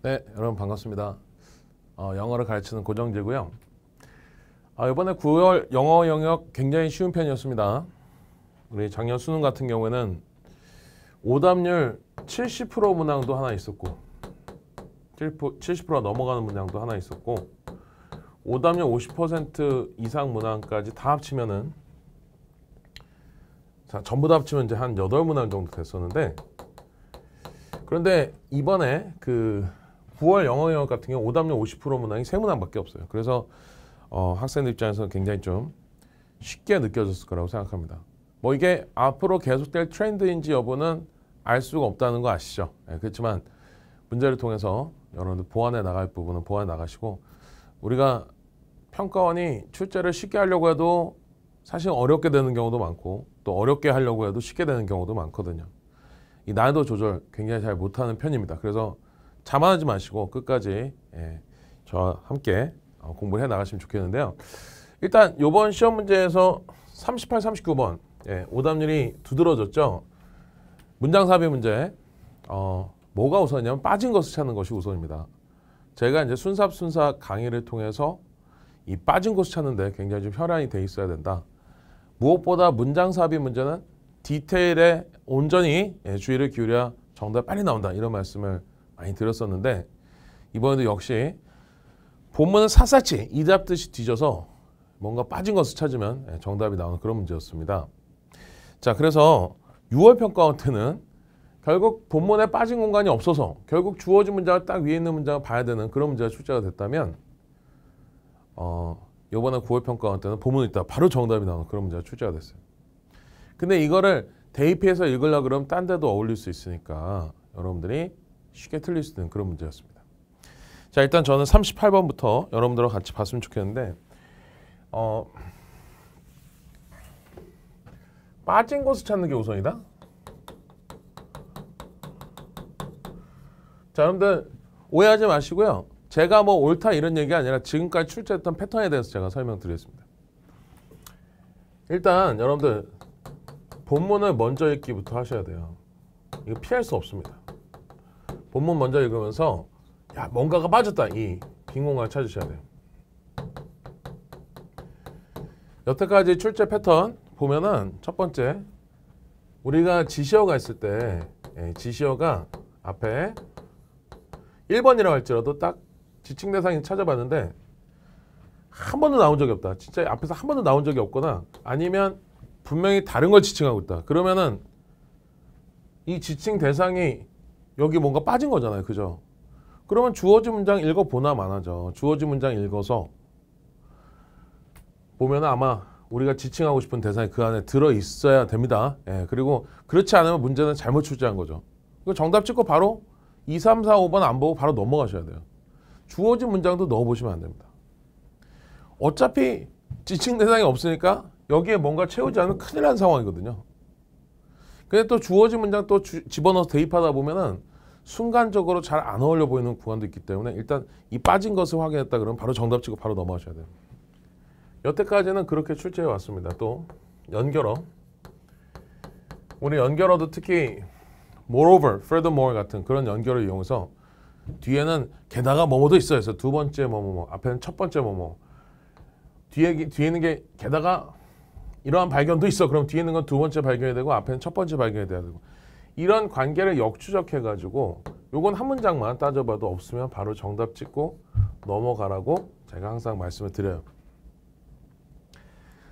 네, 여러분 반갑습니다. 어, 영어를 가르치는 고정재고요. 아, 이번에 9월 영어 영역 굉장히 쉬운 편이었습니다. 우리 작년 수능 같은 경우에는 오답률 70% 문항도 하나 있었고 70% 넘어가는 문항도 하나 있었고 오답률 50% 이상 문항까지 다 합치면은 자, 전부 다 합치면 이제 한 8문항 정도 됐었는데 그런데 이번에 그 9월 영어 영역 같은 경우 오답률 50% 문항이 세 문항밖에 없어요. 그래서 어, 학생들 입장에서는 굉장히 좀 쉽게 느껴졌을 거라고 생각합니다. 뭐 이게 앞으로 계속될 트렌드인지 여부는 알 수가 없다는 거 아시죠? 네, 그렇지만 문제를 통해서 여러분들 보완해 나갈 부분은 보완해 나가시고 우리가 평가원이 출제를 쉽게 하려고 해도 사실 어렵게 되는 경우도 많고 또 어렵게 하려고 해도 쉽게 되는 경우도 많거든요. 이 난이도 조절 굉장히 잘 못하는 편입니다. 그래서 자만하지 마시고 끝까지 예, 저와 함께 어, 공부를 해 나가시면 좋겠는데요. 일단 이번 시험 문제에서 38, 39번 예, 오답률이 두드러졌죠. 문장 삽입 문제 어, 뭐가 우선이냐면 빠진 것을 찾는 것이 우선입니다. 제가 이제 순삽순사 강의를 통해서 이 빠진 곳을 찾는데 굉장히 좀 혈안이 돼 있어야 된다. 무엇보다 문장 삽입 문제는 디테일에 온전히 예, 주의를 기울여야 정답 빨리 나온다 이런 말씀을 많이 들었었는데 이번에도 역시 본문은 샅샅이 이잡듯이 뒤져서 뭔가 빠진 것을 찾으면 예, 정답이 나오는 그런 문제였습니다. 자 그래서 6월 평가원 때는 결국 본문에 빠진 공간이 없어서 결국 주어진 문장을 딱 위에 있는 문장을 봐야 되는 그런 문제가 출제가 됐다면 어 요번에 9월 평가원 때는 본문 있다 바로 정답이 나오는 그런 문제가 출제가 됐어요. 근데 이거를 대입해서 읽으려 그러면 딴 데도 어울릴 수 있으니까 여러분들이 쉽게 틀릴 수 있는 그런 문제였습니다. 자, 일단 저는 38번부터 여러분들과 같이 봤으면 좋겠는데 어, 빠진 곳을 찾는 게 우선이다. 자, 여러분들 오해하지 마시고요. 제가 뭐 옳다 이런 얘기 아니라 지금까지 출제했던 패턴에 대해서 제가 설명드리겠습니다. 일단 여러분들 본문을 먼저 읽기부터 하셔야 돼요. 이거 피할 수 없습니다. 본문 먼저 읽으면서 야 뭔가가 빠졌다 이 빈 공간을 찾으셔야 돼요. 여태까지 출제 패턴 보면은 첫 번째 우리가 지시어가 있을 때 예, 지시어가 앞에 1번이라고 할지라도 딱 지칭 대상이 찾아봤는데 한 번도 나온 적이 없다. 진짜 앞에서 한 번도 나온 적이 없거나 아니면 분명히 다른 걸 지칭하고 있다. 그러면은 이 지칭 대상이 여기 뭔가 빠진 거잖아요. 그죠? 그러면 주어진 문장 읽어보나 마나죠. 주어진 문장 읽어서 보면 아마 우리가 지칭하고 싶은 대상이 그 안에 들어있어야 됩니다. 예, 그리고 그렇지 않으면 문제는 잘못 출제한 거죠. 정답 찍고 바로 2, 3, 4, 5번 안 보고 바로 넘어가셔야 돼요. 주어진 문장도 넣어보시면 안 됩니다. 어차피 지칭 대상이 없으니까 여기에 뭔가 채우지 않으면 큰일 난 상황이거든요. 근데 또 주어진 문장 또 주, 집어넣어서 대입하다 보면은 순간적으로 잘 안 어울려 보이는 구간도 있기 때문에 일단 이 빠진 것을 확인했다 그러면 바로 정답 치고 바로 넘어가셔야 돼요. 여태까지는 그렇게 출제해 왔습니다. 또 연결어. 우리 연결어도 특히 moreover, furthermore 같은 그런 연결을 이용해서 뒤에는 게다가 뭐뭐도 있어요. 그래서 두 번째 뭐뭐뭐, 앞에는 첫 번째 뭐뭐. 뒤에, 뒤에 있는 게 게다가 이러한 발견도 있어. 그럼 뒤에 있는 건 두 번째 발견이 되고 앞에는 첫 번째 발견이 돼야 되고 이런 관계를 역추적해 가지고 요건 한 문장만 따져봐도 없으면 바로 정답 찍고 넘어가라고 제가 항상 말씀을 드려요.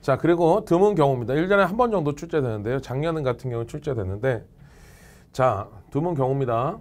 자 그리고 드문 경우입니다. 1년에 한 번 정도 출제되는데요. 작년 같은 경우 출제되는데 자 드문 경우입니다.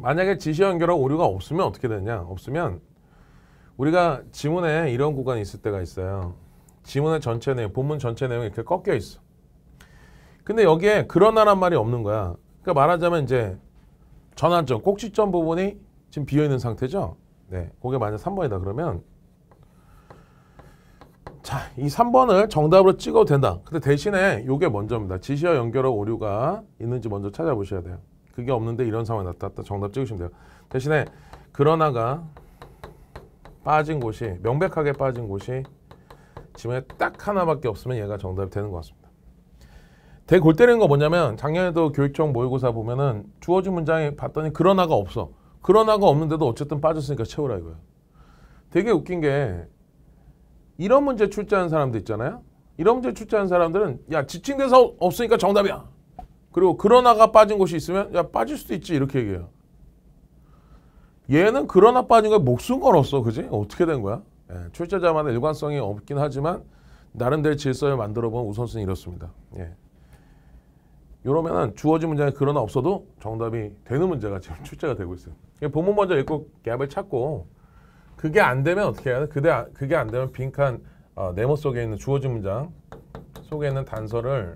만약에 지시 연결하고 오류가 없으면 어떻게 되냐 없으면 우리가 지문에 이런 구간이 있을 때가 있어요. 지문의 전체 내용, 본문 전체 내용이 이렇게 꺾여 있어. 근데 여기에 그러나란 말이 없는 거야. 그러니까 말하자면 이제 전환점, 꼭지점 부분이 지금 비어 있는 상태죠. 네, 그게 만약 3번이다 그러면 자, 이 3번을 정답으로 찍어도 된다. 근데 대신에 이게 먼저입니다. 지시와 연결하 오류가 있는지 먼저 찾아보셔야 돼요. 그게 없는데 이런 상황이 나타났다. 정답 찍으시면 돼요. 대신에 그러나가 빠진 곳이 명백하게 빠진 곳이 지문에 딱 하나밖에 없으면 얘가 정답이 되는 것 같습니다. 되게 골 때리는 거 뭐냐면 작년에도 교육청 모의고사 보면은 주어진 문장에 봤더니 그러나가 없어. 그러나가 없는데도 어쨌든 빠졌으니까 채우라 이거야. 되게 웃긴 게 이런 문제 출제하는 사람들 있잖아요. 이런 문제 출제하는 사람들은 야 지칭돼서 없으니까 정답이야. 그리고 그러나가 빠진 곳이 있으면 야 빠질 수도 있지 이렇게 얘기해요. 얘는 그러나 아 빠진 거에 목숨 걸었어 그지? 어떻게 된 거야? 예, 출제자마다 일관성이 없긴 하지만 나름대로 질서를 만들어 본 우선순위 이렇습니다. 예. 이러면 주어진 문장에 그러나 없어도 정답이 되는 문제가 지금 출제가 되고 있어요. 본문 먼저 읽고 갭을 찾고 그게 안 되면 어떻게 해야 돼? 그게 안, 되면 빈칸 어, 네모 속에 있는 주어진 문장 속에 있는 단서를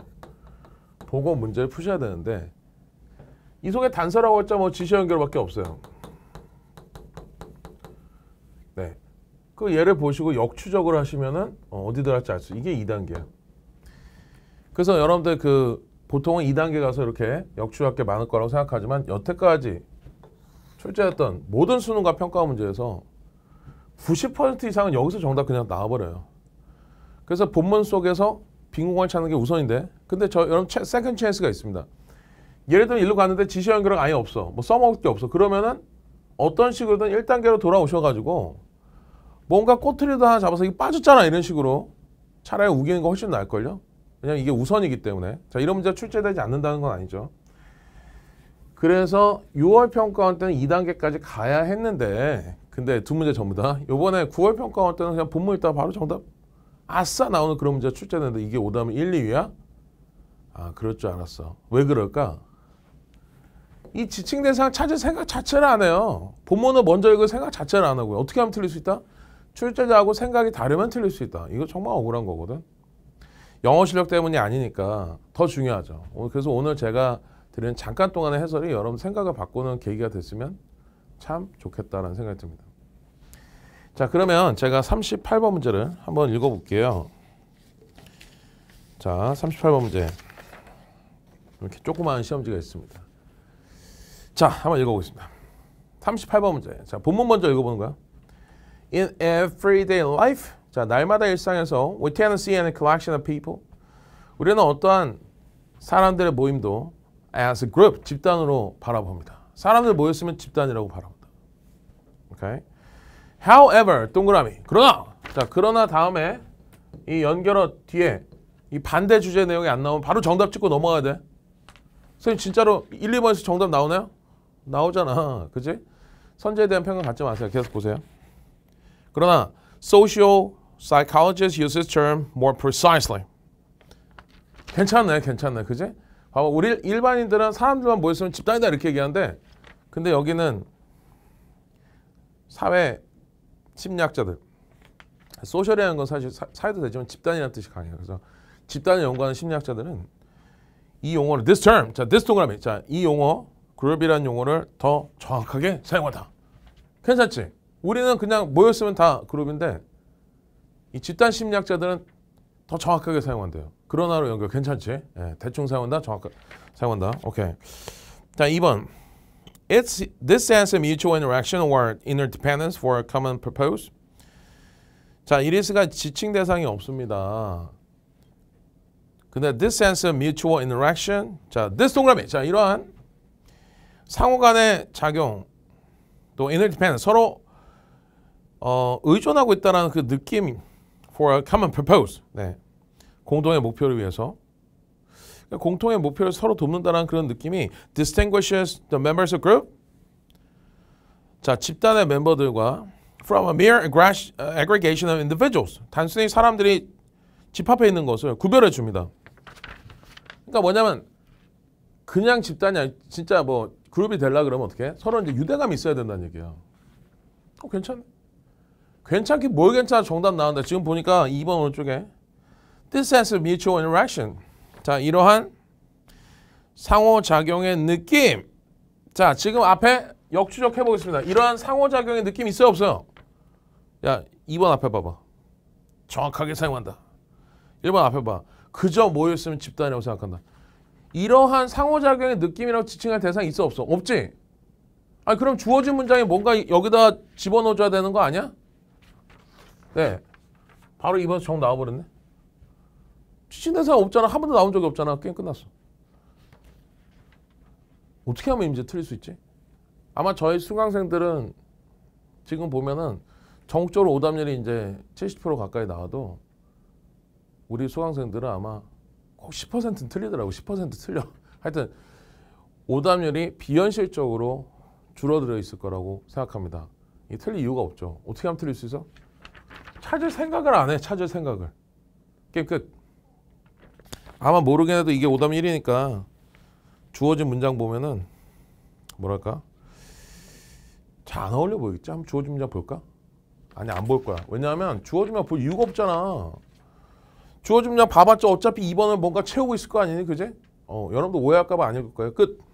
보고 문제를 푸셔야 되는데 이 속에 단서라고 했자 뭐 지시 연결밖에 없어요. 네. 그 예를 보시고 역추적을 하시면은 어, 디들 할지 알 수. 이게 2단계야. 그래서 여러분들 그 보통은 2단계 가서 이렇게 역추할 게 많을 거라고 생각하지만 여태까지 출제했던 모든 수능과 평가 문제에서 90% 이상은 여기서 정답 그냥 나와버려요. 그래서 본문 속에서 빈 공간을 찾는 게 우선인데 근데 저 여러분 채, 세컨 찬스가 있습니다. 예를 들면 일로 갔는데 지시 연결은 아예 없어. 뭐 써먹을 게 없어. 그러면은 어떤 식으로든 1단계로 돌아오셔가지고 뭔가 꼬투리도 하나 잡아서 이게 빠졌잖아 이런 식으로 차라리 우기는 거 훨씬 나을걸요. 왜냐면 이게 우선이기 때문에. 자, 이런 문제가 출제되지 않는다는 건 아니죠. 그래서 6월 평가원 때는 2단계까지 가야 했는데 근데 두 문제 전부 다 요번에 9월 평가원 때는 그냥 본문 있다가 바로 정답 아싸 나오는 그런 문제가 출제되는데 이게 오다면 1, 2위야? 아 그럴 줄 알았어. 왜 그럴까? 이 지칭 대상 찾을 생각 자체를 안 해요. 본문을 먼저 읽을 생각 자체를 안 하고요. 어떻게 하면 틀릴 수 있다? 출제자하고 생각이 다르면 틀릴 수 있다. 이거 정말 억울한 거거든. 영어 실력 때문이 아니니까 더 중요하죠. 어, 그래서 오늘 제가 드린 잠깐 동안의 해설이 여러분 생각을 바꾸는 계기가 됐으면 참 좋겠다라는 생각이 듭니다. 자 그러면 제가 38번 문제를 한번 읽어볼게요. 자 38번 문제 이렇게 조그마한 시험지가 있습니다. 자 한번 읽어보겠습니다. 38번 문제 자 본문 먼저 읽어보는 거야. In everyday life 자, 날마다 일상에서 we tend to see a collection of people. 우리는 어떠한 사람들의 모임도 as a group 집단으로 바라봅니다. 사람들 모였으면 집단이라고 바랍니다. Okay. However 동그라미 그러나 자 그러나 다음에 이 연결어 뒤에 이 반대 주제 내용이 안 나오면 바로 정답 찍고 넘어가야 돼. 선생님 진짜로 1, 2번에서 정답 나오나요? 나오잖아. 그지? 선제에 대한 평가 갖지 마세요. 계속 보세요. 그러나 social psychologist use this term more precisely. 괜찮네, 괜찮네, 그지? 봐봐, 우리 일반인들은 사람들만 모였으면 집단이다 이렇게 얘기하는데 근데 여기는 사회 심리학자들 소셜이라는 건 사실 사, 회도 되지만 집단이라는 뜻이 강해요. 그래서 집단을 연구하는 심리학자들은 이 용어를 this term, 자 this 동그라미, 자이 용어 그룹이라는 용어를 더 정확하게 사용하다. 괜찮지? 우리는 그냥 모였으면 다 그룹인데 이 집단 심리학자들은 더 정확하게 사용한대요. 그러나로 연결 괜찮지? 예, 대충 사용한다. 정확 사용한다. 오케이. 자, 2번. It's this sense of mutual interaction or interdependence for a common purpose. 자, 이리스가 지칭 대상이 없습니다. 근데 this sense of mutual interaction. 자, this 동그라미. 자, 이러한 상호 간의 작용 또 interdependence 서로 어, 의존하고 있다는 그 느낌 for a common purpose. 네. 공동의 목표를 위해서 그러니까 공통의 목표를 서로 돕는다는 그런 느낌이 distinguishes the members of group. 자, 집단의 멤버들과 from a mere aggregation of individuals. 단순히 사람들이 집합해 있는 것을 구별해 줍니다. 그러니까 뭐냐면 그냥 집단이 진짜 뭐 그룹이 되려 그러면 어떻게? 서로 이제 유대감이 있어야 된다는 얘기야. 어, 괜찮네. 괜찮게뭘 괜찮아 정답 나온다. 지금 보니까 2번 오른쪽에 This has a mutual interaction. 자, 이러한 상호작용의 느낌. 자, 지금 앞에 역추적해 보겠습니다. 이러한 상호작용의 느낌 있어요, 없어요? 야, 2번 앞에 봐봐. 정확하게 사용한다. 1번 앞에 봐. 그저 모였으면 집단이라고 생각한다. 이러한 상호작용의 느낌이라고 지칭할 대상이 있어 없어? 없지? 아 그럼 주어진 문장에 뭔가 여기다 집어넣어줘야 되는 거 아니야? 네. 바로 입에서 정 나와버렸네. 지친된 사람 없잖아. 한 번도 나온 적이 없잖아. 게임 끝났어. 어떻게 하면 이제 틀릴 수 있지? 아마 저희 수강생들은 지금 보면은 전적으로 오답률이 이제 70% 가까이 나와도 우리 수강생들은 아마 꼭 10%는 틀리더라고. 10% 틀려. 하여튼 오답률이 비현실적으로 줄어들어 있을 거라고 생각합니다. 이 틀릴 이유가 없죠. 어떻게 하면 틀릴 수 있어? 찾을 생각을 안 해. 찾을 생각을. 끝. 아마 모르긴 해도 이게 오답 1이니까 주어진 문장 보면은 뭐랄까 잘 안 어울려 보이겠지? 한번 주어진 문장 볼까? 아니 안 볼 거야. 왜냐하면 주어진 문장 볼 이유가 없잖아. 주어진 문장 봐봤자 어차피 2번을 뭔가 채우고 있을 거 아니니 그제? 어 여러분도 오해할까 봐 아닐 거예요. 끝.